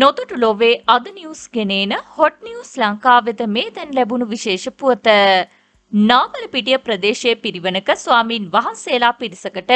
නොදුටු ලොවේ අද නිවස් ගෙනේන හොට් නිවස් ලංකා වෙත මේ දැන් ලැබුණු විශේෂ පුවත. නාමලපිටිය ප්‍රදේශයේ පිරිවනක ස්වාමීන් වහන්සේලා පිරිසකට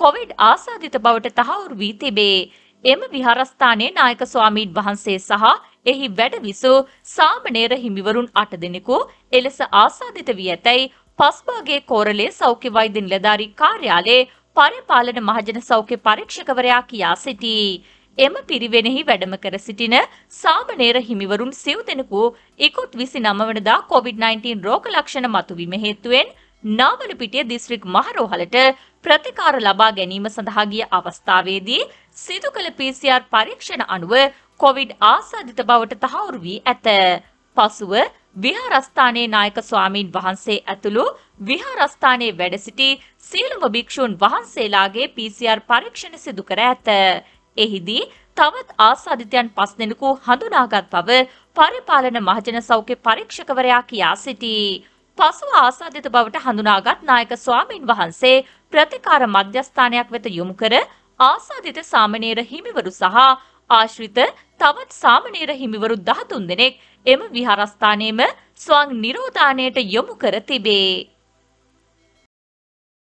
කොවිඩ් ආසාදිත බවට තහවුරු වී තිබේ. එම විහාරස්ථානයේ නායක ස්වාමීන් වහන්සේ සහ එහි වැඩ විසූ සාමණේර හිමිවරුන් අට දෙනෙකු එලෙස ආසාදිත වී ඇතැයි පස්බාගේ කෝරළේ සෞඛ්‍ය වෛද්‍ය නිලධාරී කාර්යාලයේ පරිපාලන මහජන සෞඛ්‍ය පරීක්ෂකවරයා කියා සිටී. එම පිරිවෙනෙහි වැඩම කර සිටින සාමනේර හිමිවරුන් සිව් දෙනෙකු ඉකුත් විසි නමවනදා කොවිD-19 රෝග ලක්ෂණ මතුවීම හේතුවෙන් නාවලපිටිය දිස්ත්‍රික් මහරෝහලට ප්‍රතිකාර ලබා ගැනීම සඳහා ගිය අවස්ථාවේදී සිදු කළ PCR පරීක්ෂණ අනුව කොවිඩ් ආසාදිත බවට තහවුරු වී ඇත. පසුව විහාරස්ථානයේ නායක ස්වාමීන් වහන්සේ ඇතුළු විහාරස්ථානයේ වැඩ සිටි සියලුම භික්ෂූන් වහන්සේලාගේ PCR පරීක්ෂණ සිදු කර ඇත. එහිදී තවත් ආසාධිතයන් පස් දෙනෙකු හඳුනාගත් බව පරිපාලන මහජන සෞඛ්‍ය පරීක්ෂකවරයා කියා සිටී. පසුව ආසාධිත බවට හඳුනාගත් නායක ස්වාමින් වහන්සේ ප්‍රතිකාර මධ්‍යස්ථානයක් වෙත යොමු කර ආසාධිත සාමණේර හිමිවරු සහ ආශ්‍රිත තවත් සාමණේර හිමිවරු 13 දෙනෙක් එම විහාරස්ථානයේම ස්වං නිරෝධාණයට යොමු කර තිබේ.